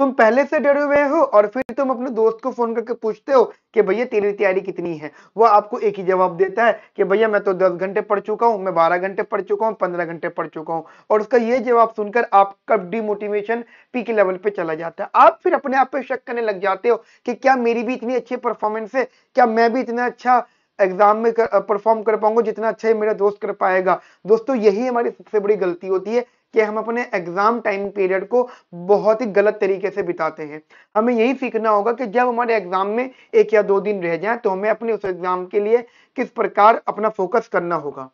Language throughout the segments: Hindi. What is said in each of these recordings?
तुम पहले से डरे हुए हो और फिर तुम अपने दोस्त को फोन करके पूछते हो कि भैया तेरी तैयारी कितनी है वो आपको एक ही जवाब देता है कि भैया मैं तो दस घंटे पढ़ चुका हूँ मैं बारह घंटे पढ़ चुका हूँ पंद्रह घंटे पढ़ चुका हूँ और उसका ये जवाब सुनकर आपका डिमोटिवेशन पी के लेवल पे चला जाता है आप फिर अपने आप पर शक करने लग जाते हो कि क्या मेरी भी इतनी अच्छी परफॉर्मेंस है क्या मैं भी इतना अच्छा एग्जाम में परफॉर्म कर, पाऊंगा जितना अच्छा मेरा दोस्त कर पाएगा दोस्तों यही हमारी सबसे बड़ी गलती होती है कि हम अपने एग्जाम टाइम पीरियड को बहुत ही गलत तरीके से बिताते हैं हमें यही सीखना होगा कि जब हमारे एग्जाम में एक या दो दिन रह जाए तो हमें अपने उस एग्जाम के लिए किस प्रकार अपना फोकस करना होगा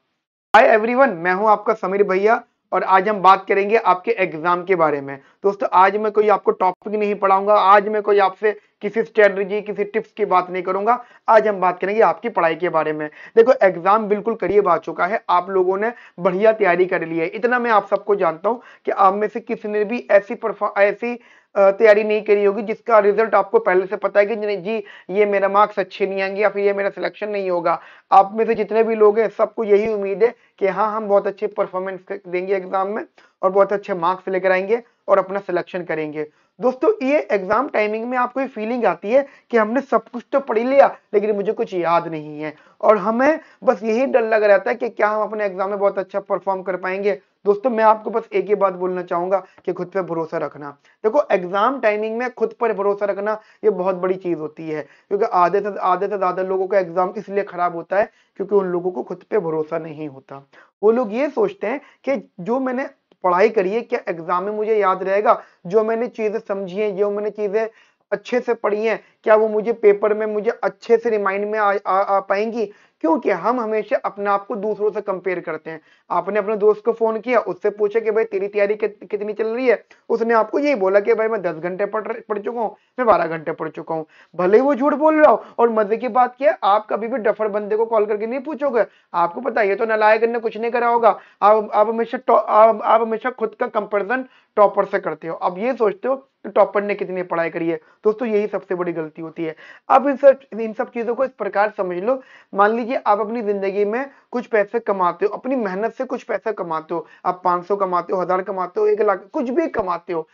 हाय एवरीवन मैं हूं आपका समीर भैया और आज हम बात करेंगे आपके एग्जाम के बारे में दोस्तों आज मैं कोई आपको टॉपिक नहीं पढ़ाऊंगा आज मैं कोई आपसे किसी स्ट्रेटी किसी टिप्स की बात नहीं करूंगा आज हम बात करेंगे आपकी पढ़ाई के बारे में देखो एग्जाम बिल्कुल करीब आ चुका है आप लोगों ने बढ़िया तैयारी कर ली है इतना मैं आप सबको जानता हूं कि आप में से किसी ने भी ऐसी ऐसी तैयारी नहीं करी होगी जिसका रिजल्ट आपको पहले से पता है कि जी ये मेरा मार्क्स अच्छे नहीं आएंगे या फिर ये मेरा सिलेक्शन नहीं होगा आप में से जितने भी लोग हैं सबको यही उम्मीद है कि हाँ हम बहुत अच्छी परफॉर्मेंस देंगे एग्जाम में और बहुत अच्छे मार्क्स लेकर आएंगे और अपना सिलेक्शन करेंगे दोस्तों ये एग्जाम टाइमिंग में आपको ये फीलिंग आती है कि हमने सब कुछ तो पढ़ लिया लेकिन मुझे कुछ याद नहीं है और हमें बस यही डर लग रहता है कि क्या हम अपने एग्जाम में बहुत अच्छा परफॉर्म कर पाएंगे दोस्तों मैं आपको बस एक ही बात बोलना चाहूंगा कि खुद पे भरोसा रखना देखो एग्जाम टाइमिंग में खुद पर भरोसा रखना ये बहुत बड़ी चीज होती है क्योंकि आधे से आधे से ज्यादा लोगों का एग्जाम इसलिए खराब होता है क्योंकि उन लोगों को खुद पे भरोसा नहीं होता वो लोग ये सोचते हैं कि जो मैंने पढ़ाई करी है क्या एग्जाम में मुझे याद रहेगा जो मैंने चीजें समझी है जो मैंने चीजें अच्छे से पढ़ी हैं क्या वो मुझे पेपर में मुझे अच्छे से रिमाइंड में आ, आ, आ पाएंगी क्योंकि हम हमेशा अपने आप को दूसरों से कंपेयर करते हैं आपने अपने दोस्त को फोन किया उससे पूछा कि भाई तेरी तैयारी कितनी चल रही है उसने आपको यही बोला कि भाई मैं दस घंटे पढ़ पढ़ चुका हूँ मैं बारह घंटे पढ़ चुका हूँ भले ही वो झूठ बोल रहा हो और मजे की बात क्या है आप कभी भी डफर बंदे को कॉल करके नहीं पूछोगे आपको पता ये तो नलायक ने कुछ नहीं करा होगा आप आप हमेशा आप हमेशा खुद का कंपेरिजन टॉपर से करते हो अब ये सोचते हो टॉपर ने कितनी पढ़ाई करी है दोस्तों यही सबसे बड़ी गलती होती है अब इन सब इन सब चीज़ों को इस प्रकार समझ लो मान लीजिए आप अपनी ज़िंदगी में कुछ पैसे कमाते हो अपनी मेहनत से कुछ पैसा कमाते हो आप पांच कमाते हो हज़ार कमाते हो एक लाख कुछ भी कमाते हो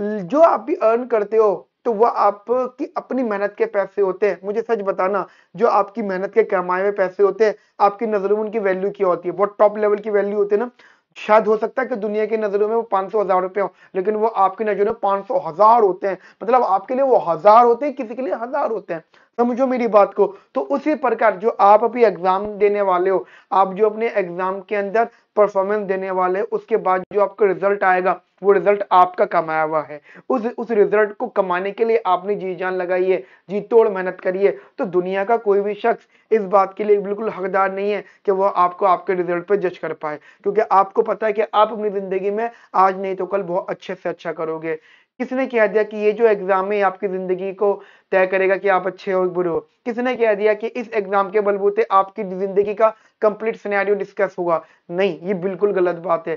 जो आप भी अर्न करते हो तो वह आपकी अपनी मेहनत के पैसे होते हैं मुझे सच बताना जो आपकी मेहनत के कमाए हुए पैसे होते हैं आपकी नजरों में उनकी वैल्यू क्या होती है बहुत टॉप लेवल की वैल्यू होती है ना शायद हो सकता है कि दुनिया की नजरों में वो पांच सौ हजार रुपए हो लेकिन वो आपकी नजरों में पांच सौ हजार होते हैं मतलब आपके लिए वो हजार होते हैं किसी के लिए हजार होते हैं समझो मेरी बात को तो उसी प्रकार जो आप अभी एग्जाम देने वाले हो आप जो अपने एग्जाम के अंदर परफॉर्मेंस देने वाले उसके बाद जो आपका रिजल्ट आएगा वो रिजल्ट आपका कमाया हुआ है उस उस रिजल्ट को कमाने के लिए आपने जी जान लगाई है जी तोड़ मेहनत करी है तो दुनिया का कोई भी शख्स इस बात के लिए बिल्कुल हकदार नहीं है कि वो आपको आपके रिजल्ट पर जज कर पाए क्योंकि आपको पता है कि आप अपनी जिंदगी में आज नहीं तो कल बहुत अच्छे से अच्छा करोगे किसने कह दिया कि ये जो एग्जाम है आपकी जिंदगी को तय करेगा कि आप अच्छे हो बुरे हो किसने कह दिया कि इस एग्जाम के बलबूते आपकी जिंदगी का कंप्लीट सिनेरियो डिस्कस होगा नहीं ये बिल्कुल गलत बात है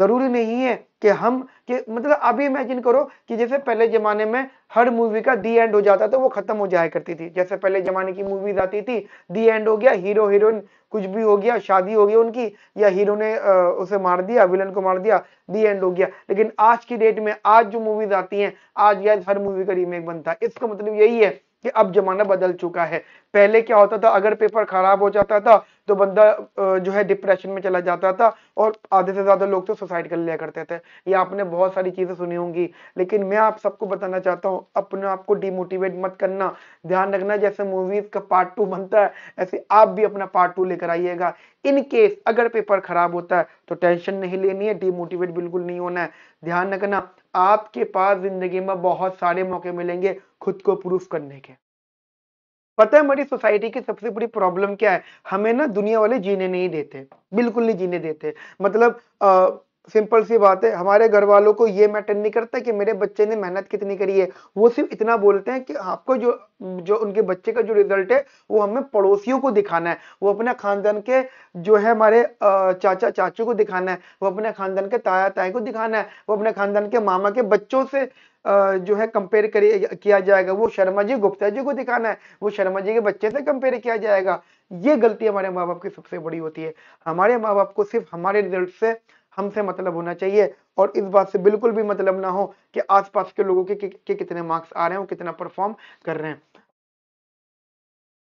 ज़रूरी नहीं है कि हम कि मतलब अभी इमेजिन करो कि जैसे पहले ज़माने में हर मूवी का दी एंड हो जाता था वो ख़त्म हो जाया करती थी जैसे पहले ज़माने की मूवीज आती थी दी एंड हो गया हीरो हीरोइन कुछ भी हो गया शादी हो गई उनकी या हीरो ने उसे मार दिया विलन को मार दिया दी एंड हो गया लेकिन आज की डेट में आज जो मूवीज आती हैं आज या हर मूवी का रीमेक बनता है इसका मतलब यही है कि अब जमाना बदल चुका है पहले क्या होता था अगर पेपर खराब हो जाता था तो बंदा जो है डिप्रेशन में चला जाता था और आधे से ज्यादा लोग तो सुसाइड कर लिया करते थे ये आपने बहुत सारी चीजें सुनी होंगी लेकिन मैं आप सबको बताना चाहता हूँ अपने आप को डिमोटिवेट मत करना ध्यान रखना जैसे मूवीज का पार्ट टू बनता है ऐसे आप भी अपना पार्ट टू लेकर आइएगा इन केस अगर पेपर खराब होता है तो टेंशन नहीं लेनी है डिमोटिवेट बिल्कुल नहीं होना है ध्यान रखना आपके पास जिंदगी में बहुत सारे मौके मिलेंगे खुद को प्रूफ करने के पता है हमारी सोसाइटी की सबसे बड़ी प्रॉब्लम क्या है हमें ना दुनिया वाले जीने नहीं देते बिल्कुल नहीं जीने देते मतलब सिंपल सी बात है हमारे घर वालों को ये मैटर नहीं करता कि मेरे बच्चे ने मेहनत कितनी करी है वो सिर्फ इतना बोलते हैं कि आपको जो जो उनके बच्चे का जो रिजल्ट है वो हमें पड़ोसियों को दिखाना है वो अपने खानदान के जो है हमारे चाचा चाचू को दिखाना है वो अपने खानदान के ताया ताया को दिखाना है वो अपने खानदान के मामा के बच्चों से जो है कंपेयर किया जाएगा वो शर्मा जी गुप्ता जी को दिखाना है वो शर्मा जी के बच्चे से कंपेयर किया जाएगा ये गलती हमारे माँ बाप की सबसे बड़ी होती है हमारे माँ बाप को सिर्फ हमारे रिजल्ट से हमसे मतलब होना चाहिए और इस बात से बिल्कुल भी मतलब ना हो कि आसपास के लोगों के, के, के कितने मार्क्स आ रहे हैं कितना परफॉर्म कर रहे हैं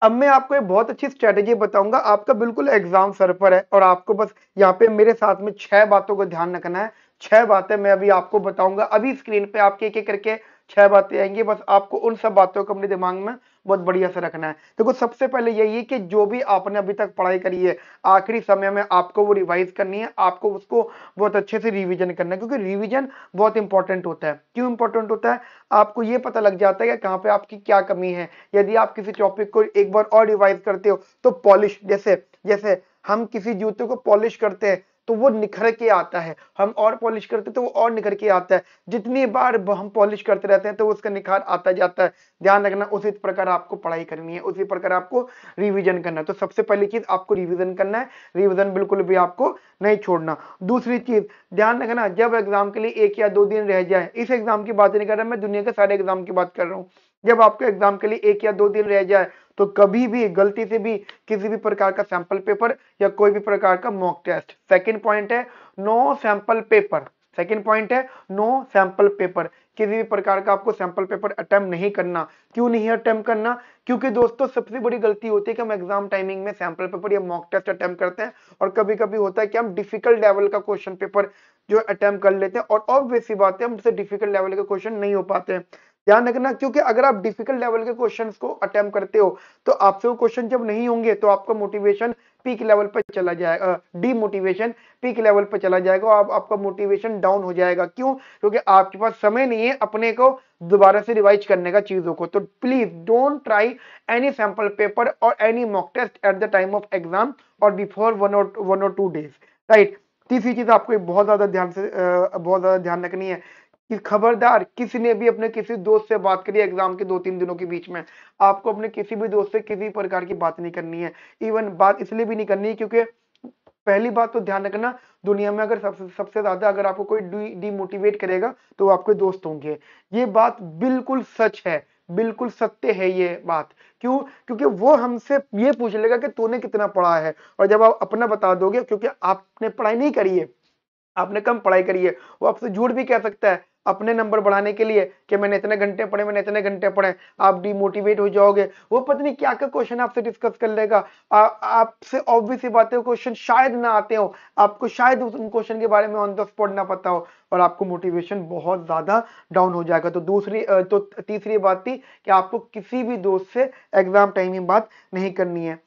अब मैं आपको एक बहुत अच्छी स्ट्रेटेजी बताऊंगा आपका बिल्कुल एग्जाम सर पर है और आपको बस यहाँ पे मेरे साथ में छह बातों का ध्यान रखना है छह बातें मैं अभी आपको बताऊंगा अभी स्क्रीन पे आपके एक एक करके छह बातें आएंगी बस आपको उन सब बातों को अपने दिमाग में बहुत बढ़िया से रखना है देखो तो सबसे पहले यही है कि जो भी आपने अभी तक पढ़ाई करी है आखिरी समय में आपको वो रिवाइज करनी है आपको उसको बहुत अच्छे से रिविजन करना है क्योंकि रिविजन बहुत इंपॉर्टेंट होता है क्यों इंपॉर्टेंट होता है आपको ये पता लग जाता है कि कहाँ पे आपकी क्या कमी है यदि आप किसी टॉपिक को एक बार और रिवाइज करते हो तो पॉलिश जैसे जैसे हम किसी जूते को पॉलिश करते हैं तो वो निखर के आता है हम और पॉलिश करते तो वो और निखर के आता है जितनी बार हम पॉलिश करते रहते हैं तो उसका निखार आता जाता है ध्यान रखना उसी प्रकार आपको पढ़ाई करनी है उसी प्रकार आपको रिविजन करना है तो सबसे पहली चीज आपको रिविजन करना है रिविजन बिल्कुल भी आपको नहीं छोड़ना दूसरी चीज ध्यान रखना जब एग्जाम के लिए एक या दो दिन रह जाए इस एग्जाम की बात नहीं कर रहा मैं दुनिया के सारे एग्जाम की बात कर रहा हूँ जब आपको एग्जाम के लिए एक या दो दिन रह जाए तो कभी भी गलती से भी किसी भी प्रकार का सैंपल पेपर या कोई भी प्रकार का मॉक टेस्ट सेकेंड पॉइंट है no sample paper second point है नो सैंपल पेपर किसी भी प्रकार का आपको सैंपल पेपर अटेम्प्ट नहीं करना क्यों नहीं अटेम्प्ट करना क्योंकि दोस्तों सबसे बड़ी गलती होती है कि हम एग्जाम टाइमिंग में सैंपल पेपर या मॉक टेस्ट अटैम्प करते हैं और कभी कभी होता है कि हम डिफिकल्ट लेवल का क्वेश्चन पेपर जो अटेम्प्ट कर लेते हैं और ऑब्वियसली बात है हमसे डिफिकल्ट लेवल का क्वेश्चन नहीं हो पाते हैं ध्यान रखना क्योंकि अगर आप डिफिकल्ट लेवल के क्वेश्चंस को अटेम्प्ट करते हो तो आपसे वो क्वेश्चन जब नहीं होंगे तो आपका मोटिवेशन पीक लेवल पर चला जाएगा डीमोटिवेशन पीक लेवल पर चला जाएगा आप, आपका मोटिवेशन डाउन हो जाएगा क्यों क्योंकि आपके पास समय नहीं है अपने को दोबारा से रिवाइज करने का चीजों को तो please don't try any sample paper और any mock test at the time of exam और बिफोर वन और वन और टू डेज राइट तीसरी चीज आपको बहुत ज्यादा ध्यान से बहुत ज्यादा ध्यान रखनी है कि खबरदार किसी ने भी अपने किसी दोस्त से बात करी एग्जाम के दो तीन दिनों के बीच में आपको अपने किसी भी दोस्त से किसी प्रकार की बात नहीं करनी है इवन बात इसलिए भी नहीं करनी है क्योंकि पहली बात तो ध्यान रखना दुनिया में अगर सबसे सबसे ज्यादा अगर आपको कोई डिमोटिवेट करेगा तो आपके दोस्त होंगे ये बात बिल्कुल सच है बिल्कुल सत्य है ये बात क्यों क्योंकि वो हमसे ये पूछ लेगा कि तूने कितना पढ़ा है और जब आप अपना बता दोगे क्योंकि आपने पढ़ाई नहीं करी है आपने कम पढ़ाई करी है वो आपसे झूठ भी कह सकता है अपने नंबर बढ़ाने के लिए कि मैंने इतने घंटे पढ़े मैंने इतने घंटे पढ़े आप डिमोटिवेट हो जाओगे वो पत्नी क्या क्या क्वेश्चन आपसे डिस्कस कर लेगा आपसे ऑब्वियस बातें क्वेश्चन शायद ना आते हो आपको शायद उन क्वेश्चन के बारे में ऑन द स्पॉट ना पता हो और आपको मोटिवेशन बहुत ज्यादा डाउन हो जाएगा तो दूसरी तो तीसरी बात थी कि आपको किसी भी दोस्त से एग्जाम टाइमिंग बात नहीं करनी है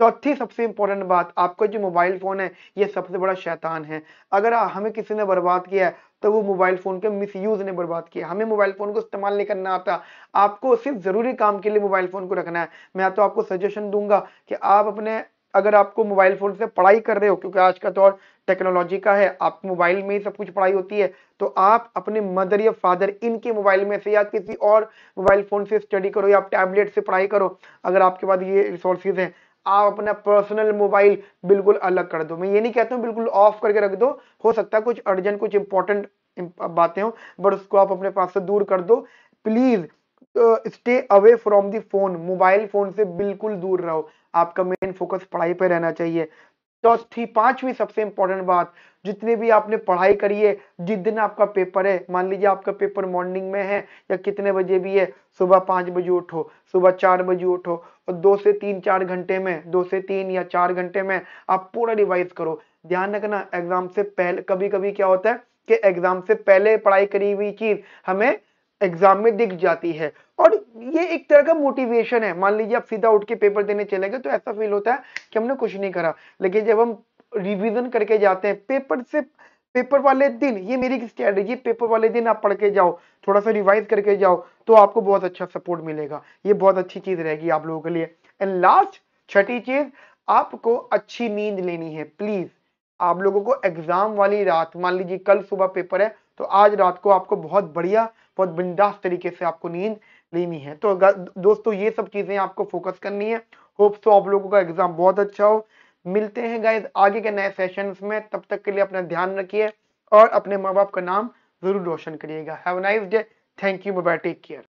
चौथी सबसे इंपॉर्टेंट बात आपका जो मोबाइल फोन है ये सबसे बड़ा शैतान है अगर हमें किसी ने बर्बाद किया है तो वो मोबाइल फ़ोन के मिसयूज़ ने बर्बाद किया हमें मोबाइल फ़ोन को इस्तेमाल नहीं करना आता आपको सिर्फ ज़रूरी काम के लिए मोबाइल फ़ोन को रखना है मैं तो आपको सजेशन दूंगा कि आप अपने अगर आपको मोबाइल फ़ोन से पढ़ाई कर रहे हो क्योंकि आज का दौर टेक्नोलॉजी का है आप मोबाइल में ही सब कुछ पढ़ाई होती है तो आप अपने मदर या फादर इनके मोबाइल में से या किसी और मोबाइल फ़ोन से स्टडी करो या आप टैबलेट से पढ़ाई करो अगर आपके पास ये रिसोर्सेज हैं आप अपना पर्सनल मोबाइल बिल्कुल अलग कर दो मैं ये नहीं कहता हूँ बिल्कुल ऑफ करके रख दो हो सकता है कुछ अर्जेंट कुछ इंपॉर्टेंट बातें हो बट उसको आप अपने पास से दूर कर दो please stay away from the phone mobile phone से बिल्कुल दूर रहो आपका मेन फोकस पढ़ाई पर रहना चाहिए चौथी पांचवी सबसे इंपॉर्टेंट बात जितने भी आपने पढ़ाई करी है जिस दिन आपका पेपर है मान लीजिए आपका पेपर मॉर्निंग में है या कितने बजे भी है सुबह पांच बजे उठो सुबह चार बजे उठो और दो से तीन चार घंटे में दो से तीन या चार घंटे में आप पूरा रिवाइज करो ध्यान रखना एग्जाम से पहले कभी कभी क्या होता है कि एग्जाम से पहले पढ़ाई करी हुई चीज हमें एग्जाम में दिख जाती है और ये एक तरह का मोटिवेशन है मान लीजिए आप सीधा उठ के पेपर देने चले गए तो ऐसा फील होता है कि हमने कुछ नहीं करा लेकिन जब हम रिविजन करके जाते हैं पेपर से पेपर वाले दिन ये मेरी स्ट्रेटेजी पेपर वाले दिन आप पढ़ के जाओ थोड़ा सा रिवाइज करके जाओ तो आपको बहुत अच्छा सपोर्ट मिलेगा ये बहुत अच्छी चीज रहेगी आप लोगों के लिए एंड लास्ट छठी चीज आपको अच्छी नींद लेनी है प्लीज आप लोगों को एग्जाम वाली रात मान लीजिए कल सुबह पेपर है तो आज रात को आपको बहुत बढ़िया बहुत बिंदास तरीके से आपको नींद लेनी है तो अगर दोस्तों ये सब चीज़ें आपको फोकस करनी है होप सो तो आप लोगों का एग्जाम बहुत अच्छा हो मिलते हैं गाइज आगे के नए सेशन में तब तक के लिए अपना ध्यान रखिए और अपने माँ बाप का नाम जरूर रोशन करिएगा have nice day thank you bye take care